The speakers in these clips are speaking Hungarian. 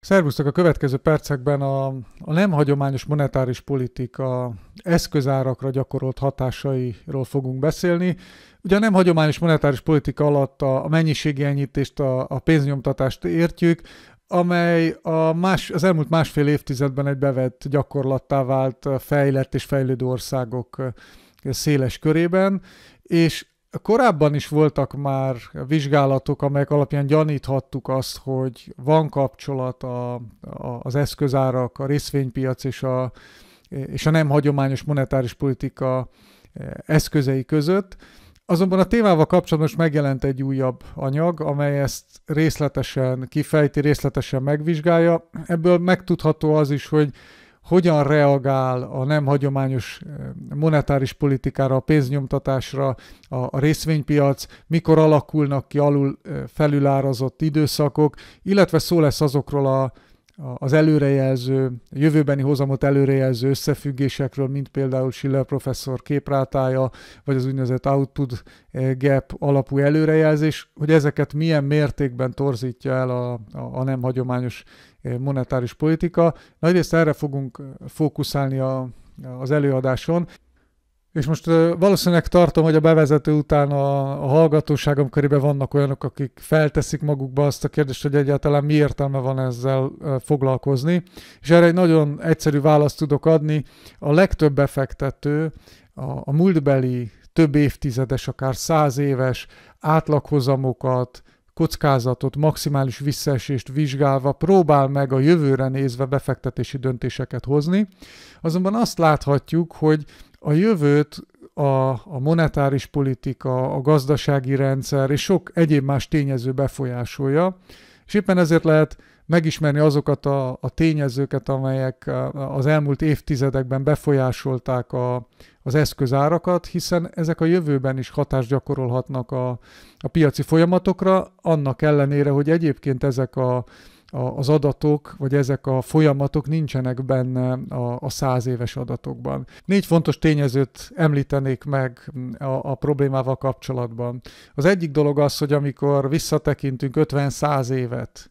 Szervusztok! A következő percekben a, a nem hagyományos monetáris politika eszközárakra gyakorolt hatásairól fogunk beszélni. Ugye a nem hagyományos monetáris politika alatt a, a mennyiségi enyítést, a, a pénznyomtatást értjük, amely a más, az elmúlt másfél évtizedben egy bevett gyakorlattá vált fejlett és fejlődő országok széles körében, és Korábban is voltak már vizsgálatok, amelyek alapján gyaníthattuk azt, hogy van kapcsolat a, a, az eszközárak, a részvénypiac és a, és a nem hagyományos monetáris politika eh, eszközei között. Azonban a témával kapcsolatban most megjelent egy újabb anyag, amely ezt részletesen kifejti, részletesen megvizsgálja. Ebből megtudható az is, hogy hogyan reagál a nem hagyományos eh, monetáris politikára, a pénznyomtatásra, a részvénypiac, mikor alakulnak ki alul eh, felülárazott időszakok, illetve szó lesz azokról a, az előrejelző, jövőbeni hozamot előrejelző összefüggésekről, mint például Schiller professzor képrátája, vagy az úgynevezett output eh, gap alapú előrejelzés, hogy ezeket milyen mértékben torzítja el a, a, nem hagyományos Eh, monetáris politika. Nagyrészt erre fogunk eh, fókuszálni a, az előadáson. És most eh, valószínűleg tartom, hogy a bevezető után a, a hallgatóságom körében vannak olyanok, akik felteszik magukba azt a kérdést, hogy egyáltalán mi értelme van ezzel foglalkozni. És erre egy nagyon egyszerű választ tudok adni. A legtöbb befektető a, a múltbeli több évtizedes, akár száz éves átlaghozamokat, kockázatot, maximális visszaesést vizsgálva próbál meg a jövőre nézve befektetési döntéseket hozni. Azonban azt láthatjuk, hogy a jövőt a, a monetáris politika, a gazdasági rendszer és sok egyéb más tényező befolyásolja, és éppen ezért lehet megismerni azokat a, a tényezőket, amelyek az elmúlt évtizedekben befolyásolták a, az eszközárakat, hiszen ezek a jövőben is hatást gyakorolhatnak a, a piaci folyamatokra, annak ellenére, hogy egyébként ezek a az adatok, vagy ezek a folyamatok nincsenek benne a, a száz éves adatokban. Négy fontos tényezőt említenék meg a, a problémával kapcsolatban. Az egyik dolog az, hogy amikor visszatekintünk 50-100 évet,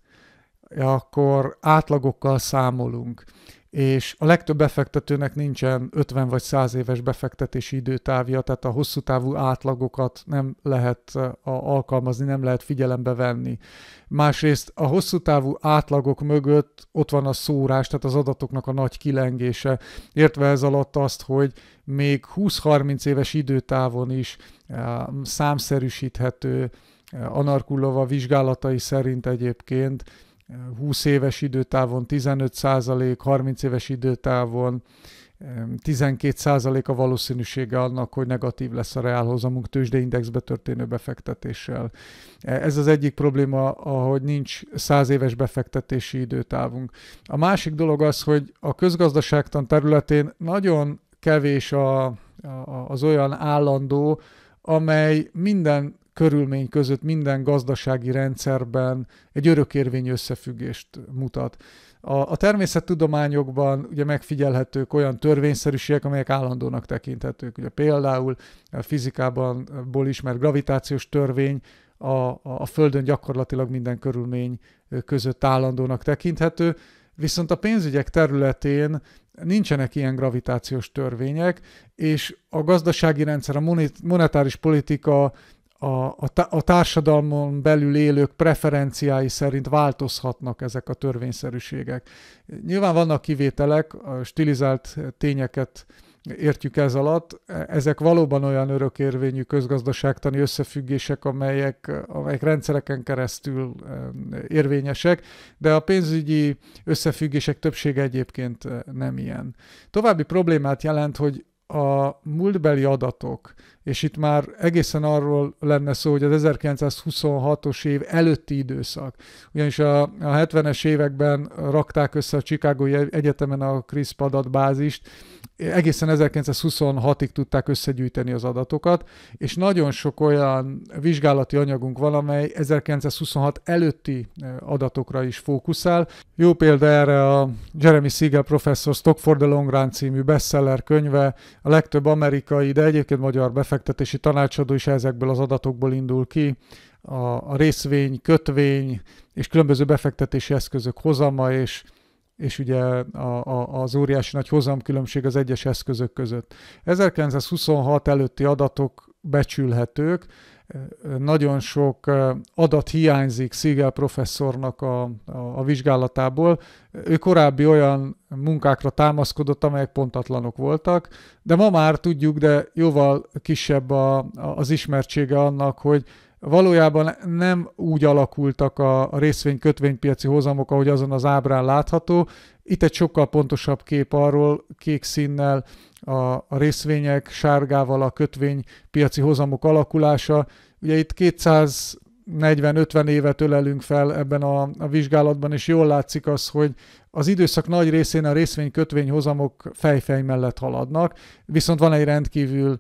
akkor átlagokkal számolunk és a legtöbb befektetőnek nincsen 50 vagy 100 éves befektetési időtávja, tehát a hosszú távú átlagokat nem lehet alkalmazni, nem lehet figyelembe venni. Másrészt a hosszú távú átlagok mögött ott van a szórás, tehát az adatoknak a nagy kilengése, értve ez alatt azt, hogy még 20-30 éves időtávon is számszerűsíthető Anarkulova vizsgálatai szerint egyébként 20 éves időtávon 15 százalék, 30 éves időtávon 12 százalék a valószínűsége annak, hogy negatív lesz a reálhozamunk tőzsdeindexbe történő befektetéssel. E, ez az egyik probléma, ahogy nincs 100 éves befektetési időtávunk. A másik dolog az, hogy a közgazdaságtan területén nagyon kevés a, a, az olyan állandó, amely minden körülmény között minden gazdasági rendszerben egy örökérvény összefüggést mutat. A, a természettudományokban ugye megfigyelhetők olyan törvényszerűségek, amelyek állandónak tekinthetők. Ugye például a fizikában ból ismert gravitációs törvény, a, a Földön gyakorlatilag minden körülmény között állandónak tekinthető, viszont a pénzügyek területén nincsenek ilyen gravitációs törvények, és a gazdasági rendszer, a monetáris politika a, a társadalmon belül élők preferenciái szerint változhatnak ezek a törvényszerűségek. Nyilván vannak kivételek, a stilizált tényeket értjük ez alatt. Ezek valóban olyan örökérvényű közgazdaságtani összefüggések, amelyek, amelyek rendszereken keresztül eh, érvényesek, de a pénzügyi összefüggések többsége egyébként eh, nem ilyen. További problémát jelent, hogy a múltbeli adatok, és itt már egészen arról lenne szó, hogy az 1926-os év előtti időszak, ugyanis a, a 70-es években rakták össze a Chicago Egyetemen a CRISP adatbázist, egészen 1926-ig tudták összegyűjteni az adatokat, és nagyon sok olyan vizsgálati anyagunk van, amely 1926 előtti adatokra is fókuszál. Jó példa erre a Jeremy Siegel professzor Stockford the Long Run című bestseller könyve. A legtöbb amerikai, de egyébként magyar befektetési tanácsadó is ezekből az adatokból indul ki a, részvény, kötvény és különböző befektetési eszközök hozama és és ugye a, a, az óriási nagy hozamkülönbség az egyes eszközök között. 1926 előtti adatok becsülhetők, nagyon sok eh, adat hiányzik szigel professzornak a, a, a vizsgálatából. Ő korábbi olyan munkákra támaszkodott, amelyek pontatlanok voltak, de ma már tudjuk, de jóval kisebb a, a, az ismertsége annak, hogy valójában nem úgy alakultak a részvény-kötvénypiaci hozamok, ahogy azon az ábrán látható. Itt egy sokkal pontosabb kép arról, kék színnel a részvények, sárgával a kötvénypiaci hozamok alakulása. Ugye itt 240 50 évet ölelünk fel ebben a, a vizsgálatban, és jól látszik az, hogy az időszak nagy részén a részvény-kötvényhozamok fejfej mellett haladnak, viszont van egy rendkívül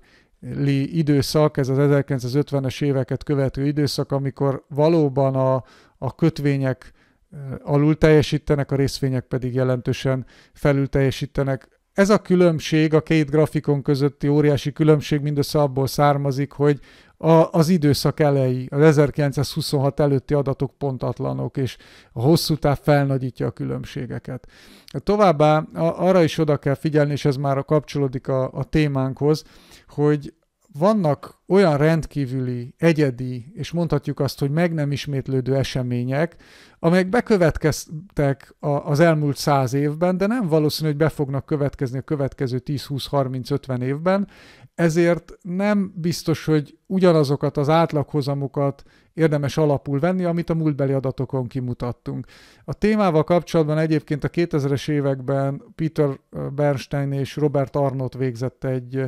li időszak, ez az 1950-es éveket követő időszak, amikor valóban a, a kötvények eh, alul teljesítenek, a részvények pedig jelentősen felül teljesítenek. Ez a különbség, a két grafikon közötti óriási különbség mindössze abból származik, hogy a, az időszak elejé, az 1926 előtti adatok pontatlanok, és a hosszú táv felnagyítja a különbségeket. Továbbá a, arra is oda kell figyelni, és ez már kapcsolódik a, a témánkhoz, hogy vannak olyan rendkívüli, egyedi, és mondhatjuk azt, hogy meg nem ismétlődő események, amelyek bekövetkeztek az elmúlt száz évben, de nem valószínű, hogy be fognak következni a következő 10-20-30-50 évben, ezért nem biztos, hogy ugyanazokat az átlaghozamokat érdemes alapul venni, amit a múltbeli adatokon kimutattunk. A témával kapcsolatban egyébként a 2000-es években Peter Bernstein és Robert Arnott végzett egy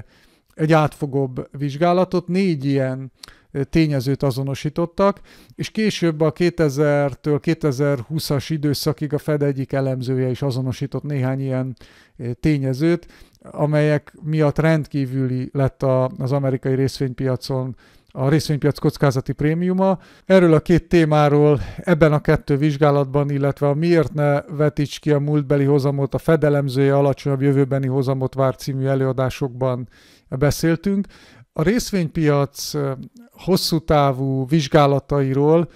egy átfogóbb vizsgálatot, négy ilyen tényezőt azonosítottak, és később a 2000-től 2020-as időszakig a Fed egyik elemzője is azonosított néhány ilyen tényezőt, amelyek miatt rendkívüli lett az amerikai részvénypiacon a részvénypiac kockázati prémiuma. Erről a két témáról ebben a kettő vizsgálatban, illetve a Miért ne vetíts ki a múltbeli hozamot, a fedelemzője alacsonyabb jövőbeni hozamot vár című előadásokban beszéltünk. A részvénypiac hosszú távú vizsgálatairól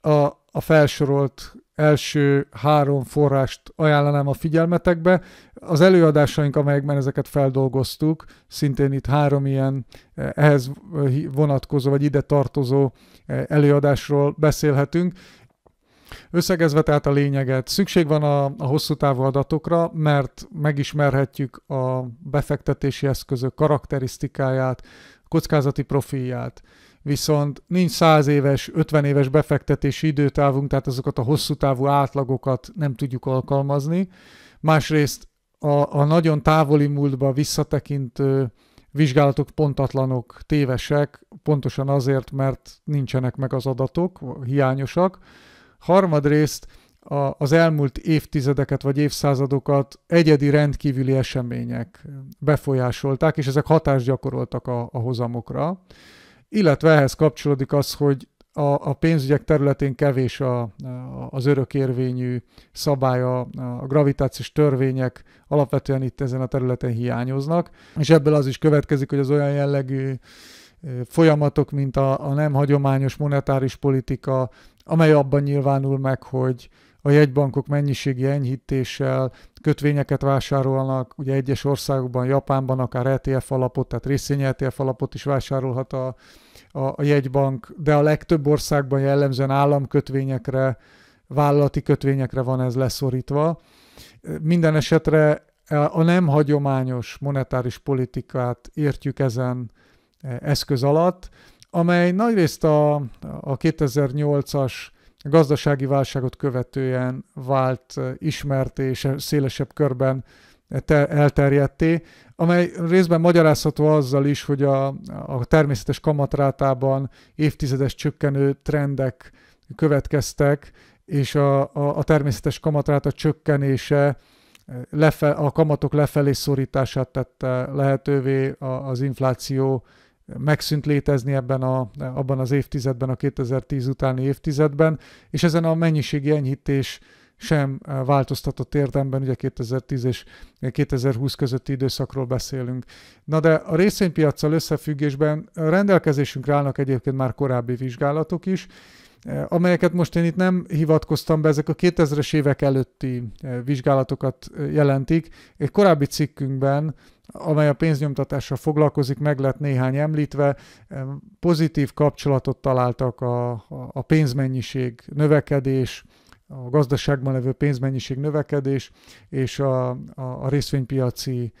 a, a felsorolt első három forrást ajánlanám a figyelmetekbe. Az előadásaink, amelyekben ezeket feldolgoztuk, szintén itt három ilyen eh, ehhez eh, vonatkozó, vagy ide tartozó eh, előadásról beszélhetünk. Összegezve tehát a lényeget, szükség van a, a hosszú távú adatokra, mert megismerhetjük a befektetési eszközök karakterisztikáját, kockázati profilját, viszont nincs 100 éves, 50 éves befektetési időtávunk, tehát azokat a hosszú távú átlagokat nem tudjuk alkalmazni. Másrészt a, a nagyon távoli múltba visszatekintő vizsgálatok pontatlanok, tévesek, pontosan azért, mert nincsenek meg az adatok, hiányosak. Harmadrészt a, az elmúlt évtizedeket vagy évszázadokat egyedi rendkívüli események befolyásolták, és ezek hatást gyakoroltak a, a hozamokra. Illetve ehhez kapcsolódik az, hogy a, a pénzügyek területén kevés a, a, az örökérvényű szabály, a, a gravitációs törvények alapvetően itt ezen a területen hiányoznak, és ebből az is következik, hogy az olyan jellegű folyamatok, mint a, a nem hagyományos monetáris politika, amely abban nyilvánul meg, hogy a jegybankok mennyiségi enyhítéssel, kötvényeket vásárolnak, ugye egyes országokban, Japánban akár ETF alapot, tehát részvény ETF alapot is vásárolhat a, a, a jegybank, de a legtöbb országban jellemzően államkötvényekre, vállalati kötvényekre van ez leszorítva. Minden esetre a nem hagyományos monetáris politikát értjük ezen eszköz alatt, amely nagyrészt a, a 2008-as a gazdasági válságot követően vált eh, ismert és szélesebb körben eh, elterjedté, amely részben magyarázható azzal is, hogy a, a természetes kamatrátában évtizedes csökkenő trendek következtek, és a, a, a természetes kamatráta csökkenése eh, lefe, a kamatok lefelé szorítását tette lehetővé az infláció megszűnt létezni ebben a, abban az évtizedben, a 2010 utáni évtizedben, és ezen a mennyiségi enyhítés sem eh, változtatott érdemben, ugye 2010 és 2020 közötti időszakról beszélünk. Na de a részvénypiacsal összefüggésben rendelkezésünkre állnak egyébként már korábbi vizsgálatok is, E, amelyeket most én itt nem hivatkoztam be, ezek a 2000-es évek előtti e, vizsgálatokat e, jelentik. Egy korábbi cikkünkben, amely a pénznyomtatással foglalkozik, meg lett néhány említve, pozitív kapcsolatot találtak a, a pénzmennyiség növekedés, a gazdaságban levő pénzmennyiség növekedés és a, a, a részvénypiaci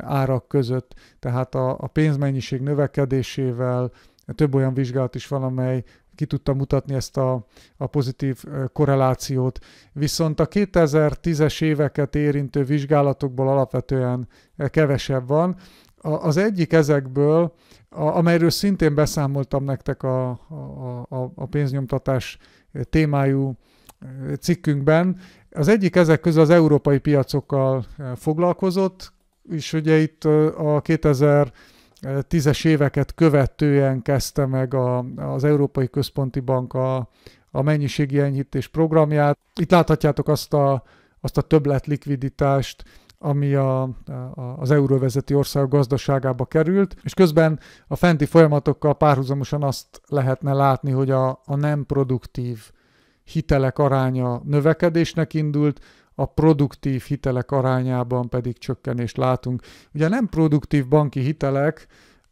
árak között. Tehát a, a pénzmennyiség növekedésével több olyan vizsgálat is van, amely ki tudta mutatni ezt a, a pozitív korrelációt. Viszont a 2010-es éveket érintő vizsgálatokból alapvetően kevesebb van. Az egyik ezekből, amelyről szintén beszámoltam nektek a, a, a pénznyomtatás témájú cikkünkben, az egyik ezek közül az európai piacokkal foglalkozott, és ugye itt a 2000 tízes éveket követően kezdte meg a, az Európai Központi Bank a, a mennyiségi enyhítés programját. Itt láthatjátok azt a, azt a többlet likviditást, ami a, a, az euróvezeti ország gazdaságába került, és közben a fenti folyamatokkal párhuzamosan azt lehetne látni, hogy a, a nem produktív hitelek aránya növekedésnek indult, a produktív hitelek arányában pedig csökkenést látunk. Ugye nem produktív banki hitelek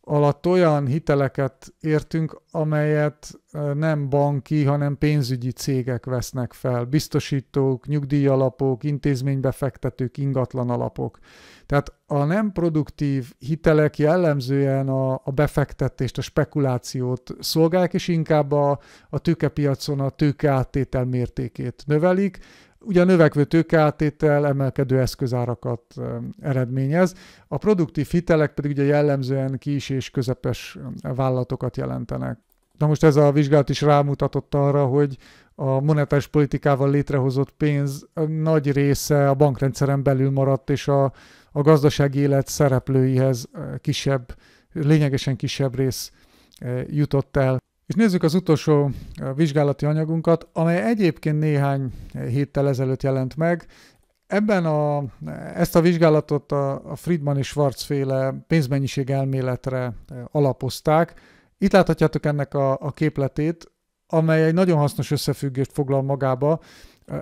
alatt olyan hiteleket értünk, amelyet e, nem banki, hanem pénzügyi cégek vesznek fel. Biztosítók, nyugdíjalapok, intézménybefektetők, ingatlan alapok. Tehát a nem produktív hitelek jellemzően a, a befektetést, a spekulációt szolgálják, és inkább a, a tőkepiacon a tőkeáttétel mértékét növelik, Ugye a növekvő tőkeáttétel emelkedő eszközárakat eredményez, a produktív hitelek pedig ugye jellemzően kis és közepes vállalatokat jelentenek. Na most ez a vizsgálat is rámutatott arra, hogy a monetáris politikával létrehozott pénz nagy része a bankrendszeren belül maradt, és a, a gazdasági élet szereplőihez kisebb, lényegesen kisebb rész jutott el. És nézzük az utolsó eh, vizsgálati anyagunkat, amely egyébként néhány eh, héttel ezelőtt jelent meg. Ebben a, eh, ezt a vizsgálatot a, Friedman és Schwarz féle pénzmennyiség elméletre alapozták. Itt láthatjátok ennek a, a képletét, amely egy nagyon hasznos összefüggést foglal magába,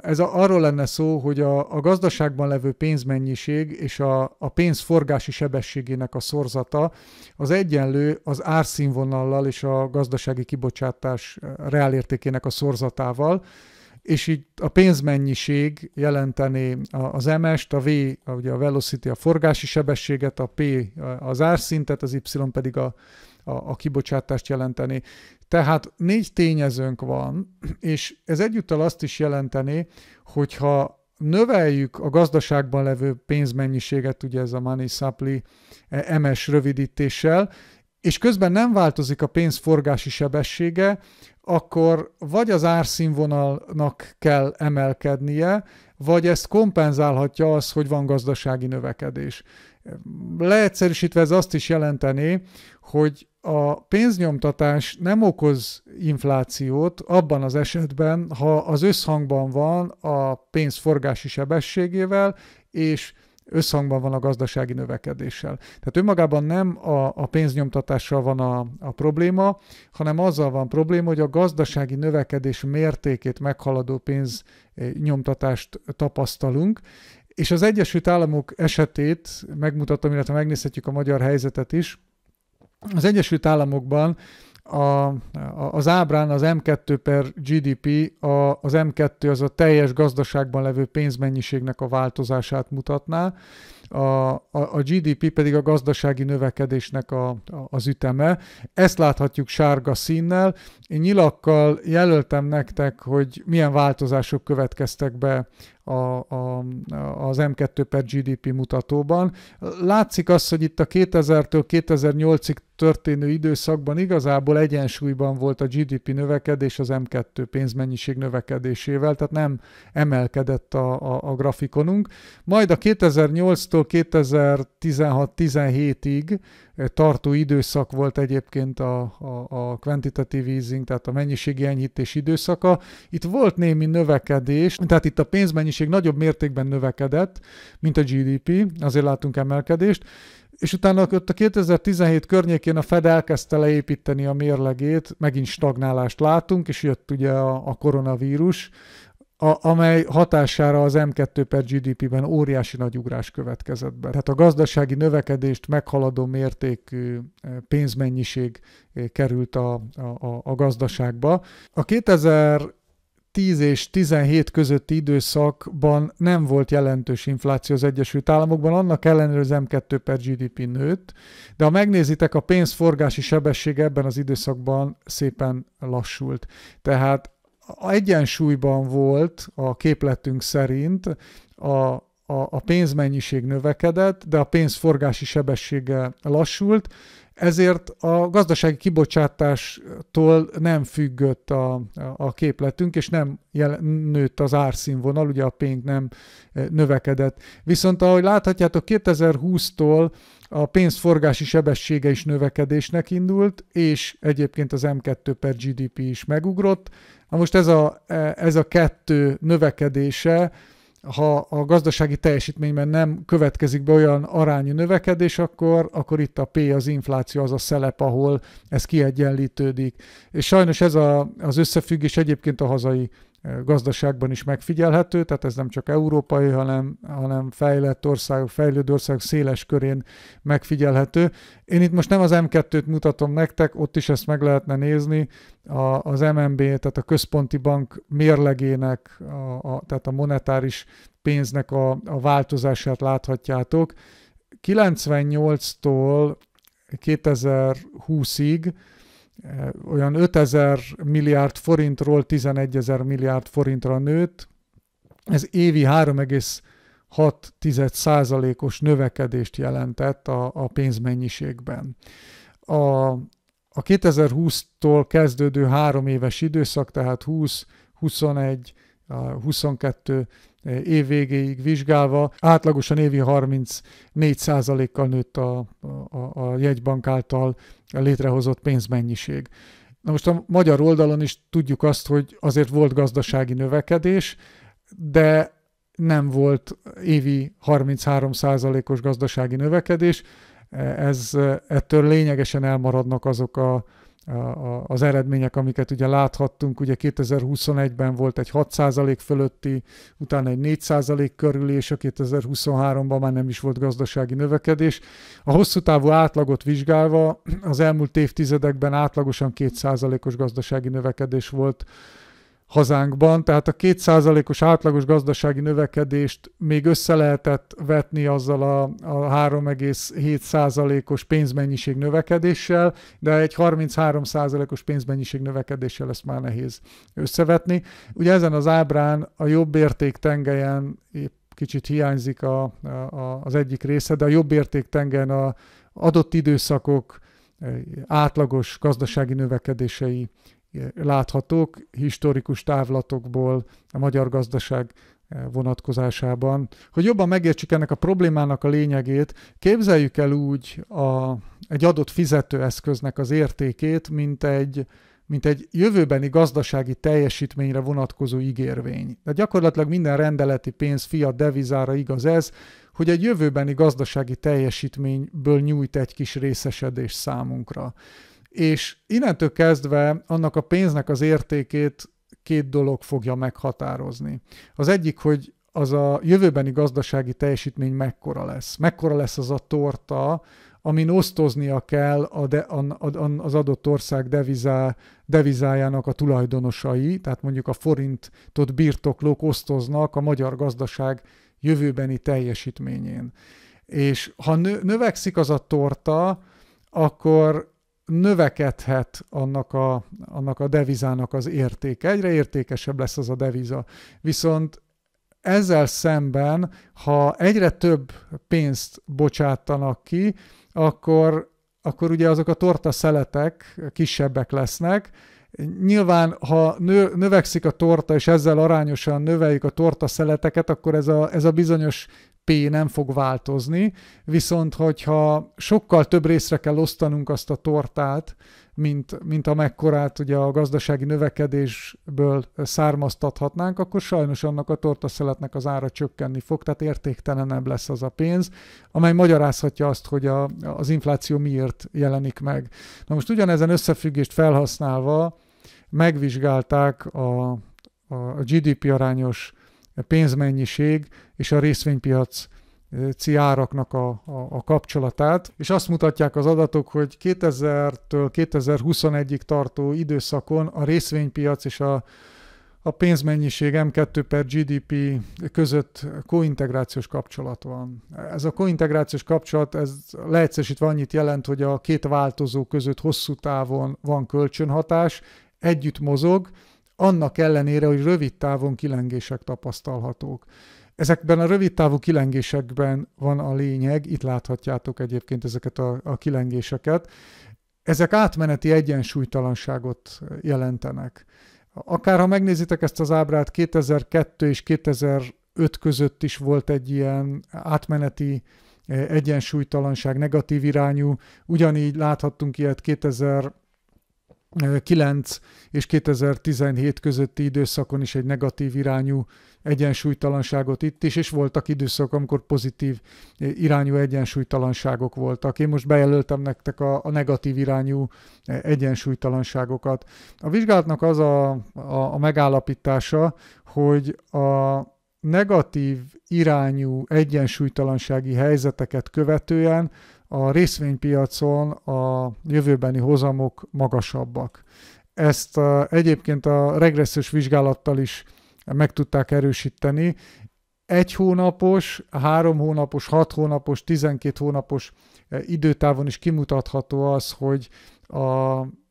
ez a, arról lenne szó, hogy a, a gazdaságban levő pénzmennyiség és a, a pénz forgási sebességének a szorzata az egyenlő az árszínvonallal és a gazdasági kibocsátás eh, reálértékének a szorzatával, és így a pénzmennyiség jelenteni az MS-t, a V, ugye a velocity, a forgási sebességet, a P az árszintet, az Y pedig a, a, a kibocsátást jelenteni. Tehát négy tényezőnk van, és ez egyúttal azt is jelenteni, hogyha növeljük a gazdaságban levő pénzmennyiséget, ugye ez a money supply eh, MS rövidítéssel, és közben nem változik a pénz forgási sebessége, akkor vagy az árszínvonalnak kell emelkednie, vagy ezt kompenzálhatja az, hogy van gazdasági növekedés. Leegyszerűsítve ez azt is jelenteni, hogy a pénznyomtatás nem okoz inflációt abban az esetben, ha az összhangban van a pénzforgási sebességével, és összhangban van a gazdasági növekedéssel. Tehát önmagában nem a, a pénznyomtatással van a, a probléma, hanem azzal van probléma, hogy a gazdasági növekedés mértékét meghaladó pénznyomtatást eh, tapasztalunk, és az Egyesült Államok esetét megmutatom, illetve megnézhetjük a magyar helyzetet is, az Egyesült Államokban a, a, az ábrán az M2 per GDP, a, az M2 az a teljes gazdaságban levő pénzmennyiségnek a változását mutatná, a, a, a GDP pedig a gazdasági növekedésnek a, a, az üteme. Ezt láthatjuk sárga színnel. Én nyilakkal jelöltem nektek, hogy milyen változások következtek be a, a, az M2 per GDP mutatóban. Látszik az, hogy itt a 2000-től 2008-ig történő időszakban igazából egyensúlyban volt a GDP növekedés az M2 pénzmennyiség növekedésével, tehát nem emelkedett a, a, a grafikonunk. Majd a 2008-tól körülbelül 2016-17-ig tartó időszak volt egyébként a, a, a quantitative easing, tehát a mennyiségi enyhítés időszaka. Itt volt némi növekedés, tehát itt a pénzmennyiség nagyobb mértékben növekedett, mint a GDP, azért látunk emelkedést, és utána ott a 2017 környékén a Fed elkezdte leépíteni a mérlegét, megint stagnálást látunk, és jött ugye a, a koronavírus, a, amely hatására az M2 per GDP-ben óriási nagy ugrás következett be. Tehát a gazdasági növekedést meghaladó mértékű eh, pénzmennyiség eh, került a, a, a gazdaságba. A 2000 10 és 17 közötti időszakban nem volt jelentős infláció az Egyesült Államokban, annak ellenére az M2 per GDP nőtt, de ha megnézitek, a pénzforgási sebessége ebben az időszakban szépen lassult. Tehát egyensúlyban volt a képletünk szerint a a pénzmennyiség növekedett, de a pénzforgási sebessége lassult, ezért a gazdasági kibocsátástól nem függött a, a képletünk, és nem jel, nőtt az árszínvonal, ugye a pénz nem e, növekedett. Viszont ahogy láthatjátok, 2020-tól a pénzforgási sebessége is növekedésnek indult, és egyébként az M2 per GDP is megugrott. Na most ez a, e, ez a kettő növekedése ha a gazdasági teljesítményben nem következik be olyan arányú növekedés, akkor, akkor itt a P, az infláció, az a szelep, ahol ez kiegyenlítődik. És sajnos ez a, az összefüggés egyébként a hazai gazdaságban is megfigyelhető, tehát ez nem csak európai, hanem, hanem fejlett országok, fejlődő országok széles körén megfigyelhető. Én itt most nem az M2-t mutatom nektek, ott is ezt meg lehetne nézni, a, az MNB, tehát a központi bank mérlegének, a, a, tehát a monetáris pénznek a, a változását láthatjátok. 98-tól 2020-ig olyan 5000 milliárd forintról 11 ezer milliárd forintra nőtt, ez évi 3,6 os növekedést jelentett a, a pénzmennyiségben. A, a 2020-tól kezdődő három éves időszak, tehát 20, 21, a 22 eh, év végéig vizsgálva, átlagosan évi 34%-kal nőtt a, a, a jegybank által létrehozott pénzmennyiség. Na most a magyar oldalon is tudjuk azt, hogy azért volt gazdasági növekedés, de nem volt évi 33%-os gazdasági növekedés, ez eh, ettől lényegesen elmaradnak azok a, az eredmények, amiket ugye láthattunk, ugye 2021-ben volt egy 6% fölötti, utána egy 4% körül, és a 2023-ban már nem is volt gazdasági növekedés. A hosszú távú átlagot vizsgálva az elmúlt évtizedekben átlagosan 2%-os gazdasági növekedés volt hazánkban, tehát a kétszázalékos átlagos gazdasági növekedést még össze lehetett vetni azzal a, a 3,7 százalékos pénzmennyiség növekedéssel, de egy 33 százalékos pénzmennyiség növekedéssel ezt már nehéz összevetni. Ugye ezen az ábrán a jobb érték tengelyen épp kicsit hiányzik a, a, a, az egyik része, de a jobb érték tengelyen a adott időszakok átlagos gazdasági növekedései láthatók historikus távlatokból a magyar gazdaság eh, vonatkozásában. Hogy jobban megértsük ennek a problémának a lényegét, képzeljük el úgy a, egy adott fizetőeszköznek az értékét, mint egy, mint egy jövőbeni gazdasági teljesítményre vonatkozó ígérvény. De gyakorlatilag minden rendeleti pénz fiat devizára igaz ez, hogy egy jövőbeni gazdasági teljesítményből nyújt egy kis részesedés számunkra és innentől kezdve annak a pénznek az értékét két dolog fogja meghatározni. Az egyik, hogy az a jövőbeni gazdasági teljesítmény mekkora lesz. Mekkora lesz az a torta, amin osztoznia kell a de, a, a, az adott ország devizá, devizájának a tulajdonosai, tehát mondjuk a forintot birtoklók osztoznak a magyar gazdaság jövőbeni teljesítményén. És ha növekszik az a torta, akkor növekedhet annak a, annak a devizának az értéke. Egyre értékesebb lesz az a deviza. Viszont ezzel szemben, ha egyre több pénzt bocsátanak ki, akkor, akkor ugye azok a torta szeletek kisebbek lesznek, Nyilván, ha nő, növekszik a torta, és ezzel arányosan növeljük a torta szeleteket, akkor ez a, ez a bizonyos P nem fog változni, viszont hogyha sokkal több részre kell osztanunk azt a tortát, mint, mint amekkorát ugye a gazdasági növekedésből származtathatnánk, akkor sajnos annak a tortaszeletnek az ára csökkenni fog, tehát értéktelenebb lesz az a pénz, amely magyarázhatja azt, hogy a, az infláció miért jelenik meg. Na most ugyanezen összefüggést felhasználva megvizsgálták a, a GDP arányos pénzmennyiség és a részvénypiac ciáraknak a, a, a kapcsolatát, és azt mutatják az adatok, hogy 2000-től 2021-ig tartó időszakon a részvénypiac és a, a pénzmennyiség M2 per GDP között kointegrációs kapcsolat van. Ez a kointegrációs kapcsolat, ez leegyszerűsítve annyit jelent, hogy a két változó között hosszú távon van kölcsönhatás, együtt mozog, annak ellenére, hogy rövid távon kilengések tapasztalhatók. Ezekben a rövid távú kilengésekben van a lényeg, itt láthatjátok egyébként ezeket a, a kilengéseket. Ezek átmeneti egyensúlytalanságot jelentenek. Akár ha megnézitek ezt az ábrát, 2002 és 2005 között is volt egy ilyen átmeneti eh, egyensúlytalanság, negatív irányú. Ugyanígy láthattunk ilyet 2000 9 és 2017 közötti időszakon is egy negatív irányú egyensúlytalanságot itt is, és voltak időszakok, amikor pozitív eh, irányú egyensúlytalanságok voltak. Én most bejelöltem nektek a, a negatív irányú eh, egyensúlytalanságokat. A vizsgálatnak az a, a, a megállapítása, hogy a negatív irányú egyensúlytalansági helyzeteket követően a részvénypiacon a jövőbeni hozamok magasabbak. Ezt egyébként a regressziós vizsgálattal is meg tudták erősíteni. Egy hónapos, három hónapos, hat hónapos, tizenkét hónapos időtávon is kimutatható az, hogy a,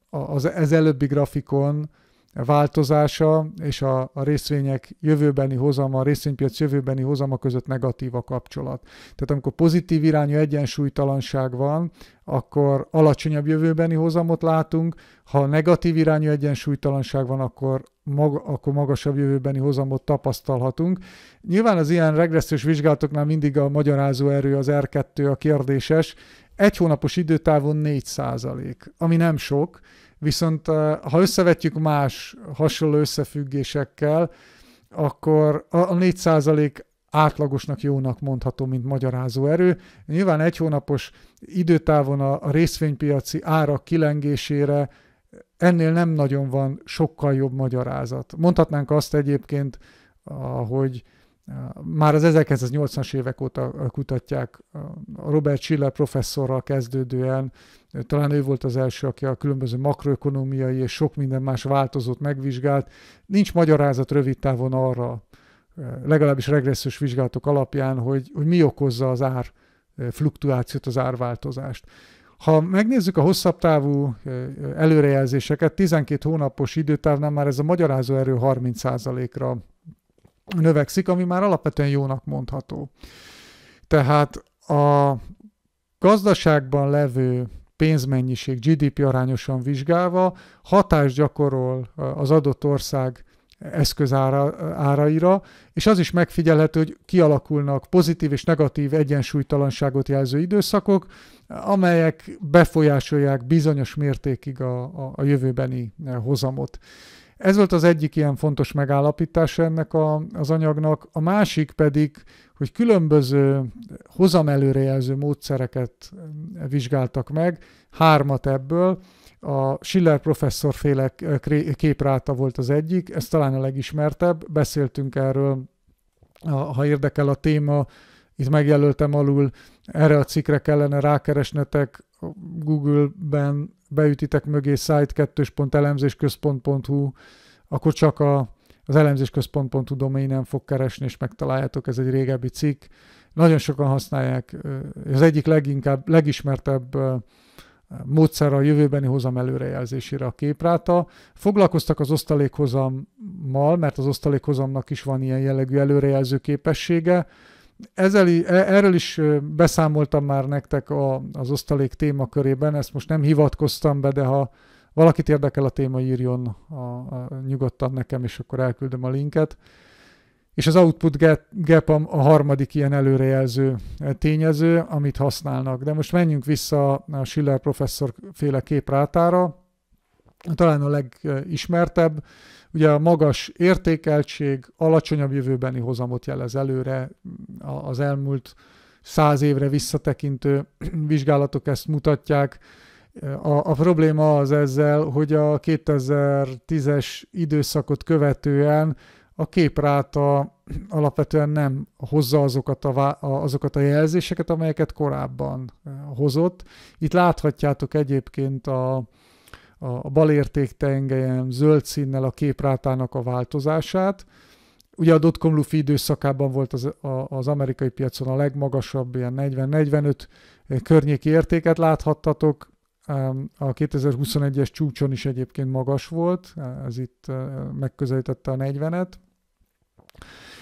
az ezelőbbi előbbi grafikon változása és a, a részvények jövőbeni hozama, a részvénypiac jövőbeni hozama között negatív a kapcsolat. Tehát amikor pozitív irányú egyensúlytalanság van, akkor alacsonyabb jövőbeni hozamot látunk, ha negatív irányú egyensúlytalanság van, akkor, mag, akkor magasabb jövőbeni hozamot tapasztalhatunk. Nyilván az ilyen regressziós vizsgálatoknál mindig a magyarázó erő, az R2 a kérdéses. Egy hónapos időtávon 4 ami nem sok, Viszont eh, ha összevetjük más hasonló összefüggésekkel, akkor a 4% átlagosnak jónak mondható, mint magyarázó erő. Nyilván egy hónapos időtávon a részvénypiaci árak kilengésére ennél nem nagyon van sokkal jobb magyarázat. Mondhatnánk azt egyébként, hogy már az 1980-as évek óta kutatják, Robert Schiller professzorral kezdődően, talán ő volt az első, aki a különböző makroekonomiai és sok minden más változót megvizsgált. Nincs magyarázat rövid távon arra, legalábbis regresszős vizsgálatok alapján, hogy, hogy mi okozza az ár fluktuációt, az árváltozást. Ha megnézzük a hosszabb távú előrejelzéseket, 12 hónapos időtávnál már ez a magyarázó erő 30%-ra növekszik, ami már alapvetően jónak mondható. Tehát a gazdaságban levő pénzmennyiség GDP arányosan vizsgálva hatást gyakorol az adott ország eszközáraira, és az is megfigyelhető, hogy kialakulnak pozitív és negatív egyensúlytalanságot jelző időszakok, amelyek befolyásolják bizonyos mértékig a, a, a jövőbeni eh, hozamot. Ez volt az egyik ilyen fontos megállapítása ennek a, az anyagnak. A másik pedig, hogy különböző hozamelőrejelző módszereket vizsgáltak meg, hármat ebből. A Schiller professzor féle képráta volt az egyik, ez talán a legismertebb, beszéltünk erről, ha érdekel a téma, itt megjelöltem alul, erre a cikkre kellene rákeresnetek Google-ben, beütitek mögé site2.elemzésközpont.hu, akkor csak a, az elemzésközpont.hu doménen fog keresni, és megtaláljátok, ez egy régebbi cikk. Nagyon sokan használják, az egyik leginkább, legismertebb módszer a jövőbeni hozam előrejelzésére a képráta. Foglalkoztak az osztalékhozammal, mert az osztalékhozamnak is van ilyen jellegű előrejelző képessége, ezzel, e- erről is beszámoltam már nektek a, az osztalék témakörében, ezt most nem hivatkoztam be, de ha valakit érdekel a téma, írjon a, a, nyugodtan nekem, és akkor elküldöm a linket. És az output gap a, a harmadik ilyen előrejelző tényező, amit használnak. De most menjünk vissza a Schiller professzor féle képrátára, talán a legismertebb, Ugye a magas értékeltség alacsonyabb jövőbeni hozamot jelez előre, az elmúlt száz évre visszatekintő vizsgálatok ezt mutatják. A, a probléma az ezzel, hogy a 2010-es időszakot követően a képráta alapvetően nem hozza azokat a, azokat a jelzéseket, amelyeket korábban eh, hozott. Itt láthatjátok egyébként a, a balérték tengelyen zöld színnel a képrátának a változását. Ugye a dotcom lufi időszakában volt az, a, az amerikai piacon a legmagasabb, ilyen 40-45 környéki értéket láthattatok. A 2021-es csúcson is egyébként magas volt, ez itt e, megközelítette a 40-et.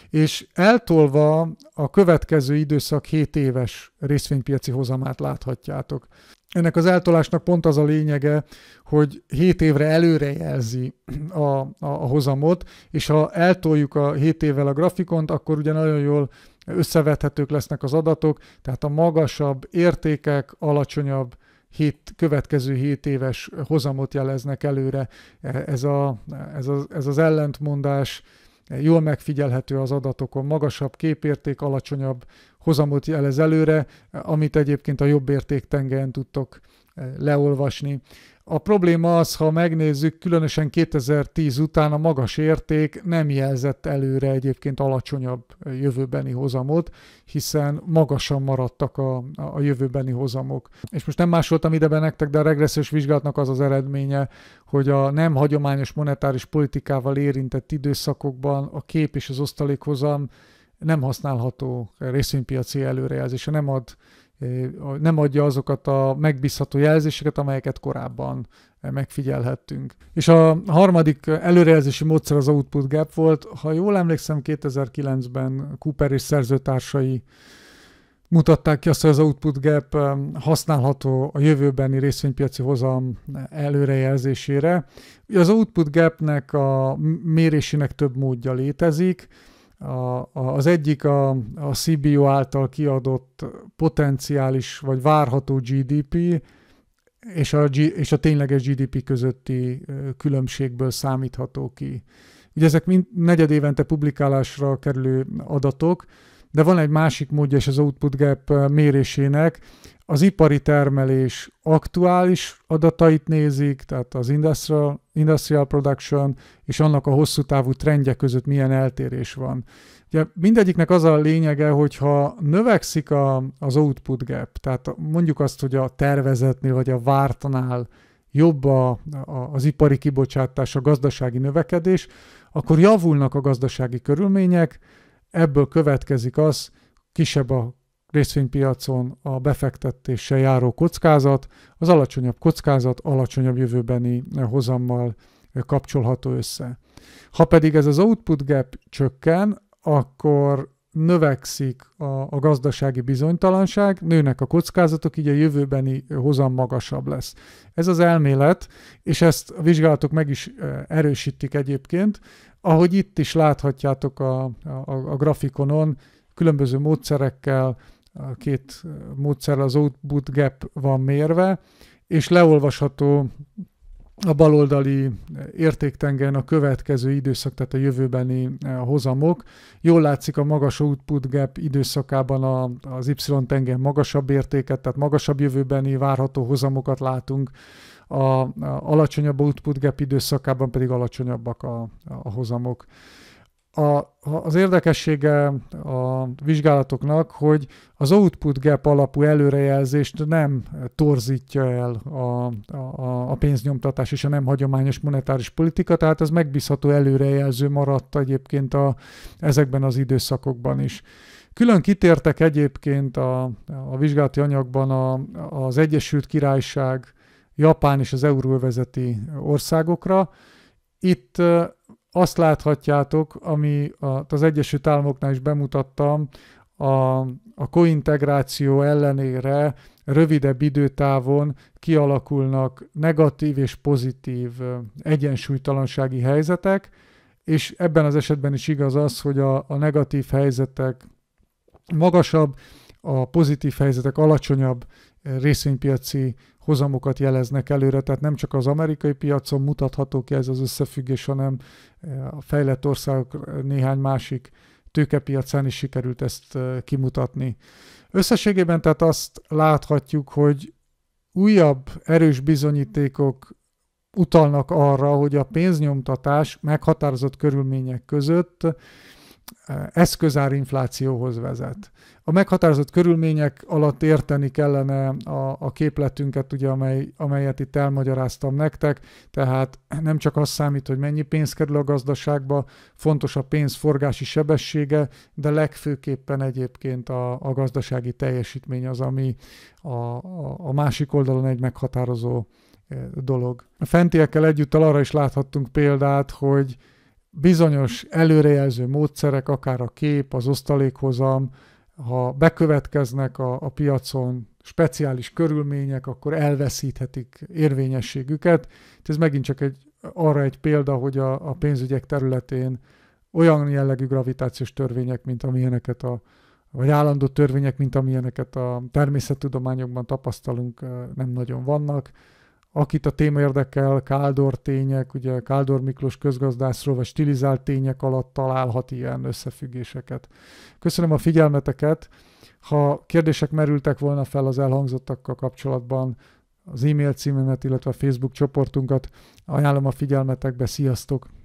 És eltolva a következő időszak 7 éves részvénypiaci hozamát láthatjátok. Ennek az eltolásnak pont az a lényege, hogy 7 évre előre jelzi a, a, a hozamot, és ha eltoljuk a 7 évvel a grafikont, akkor ugye nagyon jól összevethetők lesznek az adatok, tehát a magasabb értékek alacsonyabb hét, következő 7 éves hozamot jeleznek előre. Ez, a, ez, a, ez az ellentmondás jól megfigyelhető az adatokon, magasabb képérték, alacsonyabb hozamot jelez előre, amit egyébként a jobb érték tengelyen tudtok leolvasni. A probléma az, ha megnézzük, különösen 2010 után a magas érték nem jelzett előre egyébként alacsonyabb jövőbeni hozamot, hiszen magasan maradtak a, a jövőbeni hozamok. És most nem másoltam be nektek, de a regressziós vizsgálatnak az az eredménye, hogy a nem hagyományos monetáris politikával érintett időszakokban a kép és az osztalékhozam nem használható részvénypiaci előrejelzése, nem ad nem adja azokat a megbízható jelzéseket, amelyeket korábban megfigyelhettünk. És a harmadik előrejelzési módszer az output gap volt. Ha jól emlékszem, 2009-ben Cooper és szerzőtársai mutatták ki azt, hogy az output gap használható a jövőbeni részvénypiaci hozam előrejelzésére. az output gapnek a mérésének több módja létezik. A, a, az egyik a, a CBO által kiadott potenciális vagy várható GDP, és a, és a tényleges GDP közötti különbségből számítható ki. Ugye ezek mind negyed évente publikálásra kerülő adatok, de van egy másik módja is az output gap eh, mérésének, az ipari termelés aktuális adatait nézik, tehát az industrial, industrial production és annak a hosszú távú trendje között milyen eltérés van. Ugye mindegyiknek az a lényege, hogyha növekszik a, az output gap, tehát mondjuk azt, hogy a tervezetnél vagy a vártnál jobb a, a, az ipari kibocsátás, a gazdasági növekedés, akkor javulnak a gazdasági körülmények, Ebből következik az, kisebb a részvénypiacon a befektetéssel járó kockázat, az alacsonyabb kockázat alacsonyabb jövőbeni hozammal kapcsolható össze. Ha pedig ez az output gap csökken, akkor növekszik a, a gazdasági bizonytalanság, nőnek a kockázatok, így a jövőbeni hozam magasabb lesz. Ez az elmélet, és ezt a vizsgálatok meg is e, erősítik egyébként, ahogy itt is láthatjátok a, a, a grafikonon, különböző módszerekkel, a két módszerrel az output gap van mérve, és leolvasható a baloldali értéktengen a következő időszak, tehát a jövőbeni eh, hozamok. Jól látszik a magas output gap időszakában a, az Y-tengen magasabb értéket, tehát magasabb jövőbeni várható hozamokat látunk, a, a alacsonyabb output gap időszakában pedig alacsonyabbak a, a hozamok a, az érdekessége a vizsgálatoknak, hogy az output gap alapú előrejelzést nem torzítja el a, a, a pénznyomtatás és a nem hagyományos monetáris politika, tehát ez megbízható előrejelző maradt egyébként a, ezekben az időszakokban is. Külön kitértek egyébként a, a vizsgálati anyagban a, az Egyesült Királyság, Japán és az euróvezeti országokra. Itt azt láthatjátok, ami az Egyesült Államoknál is bemutattam, a, a kointegráció ellenére rövidebb időtávon kialakulnak negatív és pozitív egyensúlytalansági helyzetek, és ebben az esetben is igaz az, hogy a, a negatív helyzetek magasabb, a pozitív helyzetek alacsonyabb részvénypiaci hozamokat jeleznek előre, tehát nem csak az amerikai piacon mutatható ki ez az összefüggés, hanem eh, a fejlett országok eh, néhány másik tőkepiacán is sikerült ezt eh, kimutatni. Összességében tehát azt láthatjuk, hogy újabb erős bizonyítékok utalnak arra, hogy a pénznyomtatás meghatározott körülmények között eszközárinflációhoz vezet a meghatározott körülmények alatt érteni kellene a, a képletünket, ugye, amely, amelyet itt elmagyaráztam nektek, tehát nem csak az számít, hogy mennyi pénz kerül a gazdaságba, fontos a pénz forgási sebessége, de legfőképpen egyébként a, a gazdasági teljesítmény az, ami a, a, a másik oldalon egy meghatározó eh, dolog. A fentiekkel együtt arra is láthattunk példát, hogy bizonyos előrejelző módszerek, akár a kép, az osztalékhozam, ha bekövetkeznek a, a piacon speciális körülmények, akkor elveszíthetik érvényességüket. Ez megint csak egy, arra egy példa, hogy a, a pénzügyek területén olyan jellegű gravitációs törvények, mint amilyeneket a vagy állandó törvények, mint amilyeneket a természettudományokban tapasztalunk, nem nagyon vannak akit a téma érdekel, Káldor tények, ugye Káldor Miklós közgazdászról, vagy stilizált tények alatt találhat ilyen összefüggéseket. Köszönöm a figyelmeteket. Ha kérdések merültek volna fel az elhangzottakkal kapcsolatban, az e-mail címemet, illetve a Facebook csoportunkat ajánlom a figyelmetekbe. Sziasztok!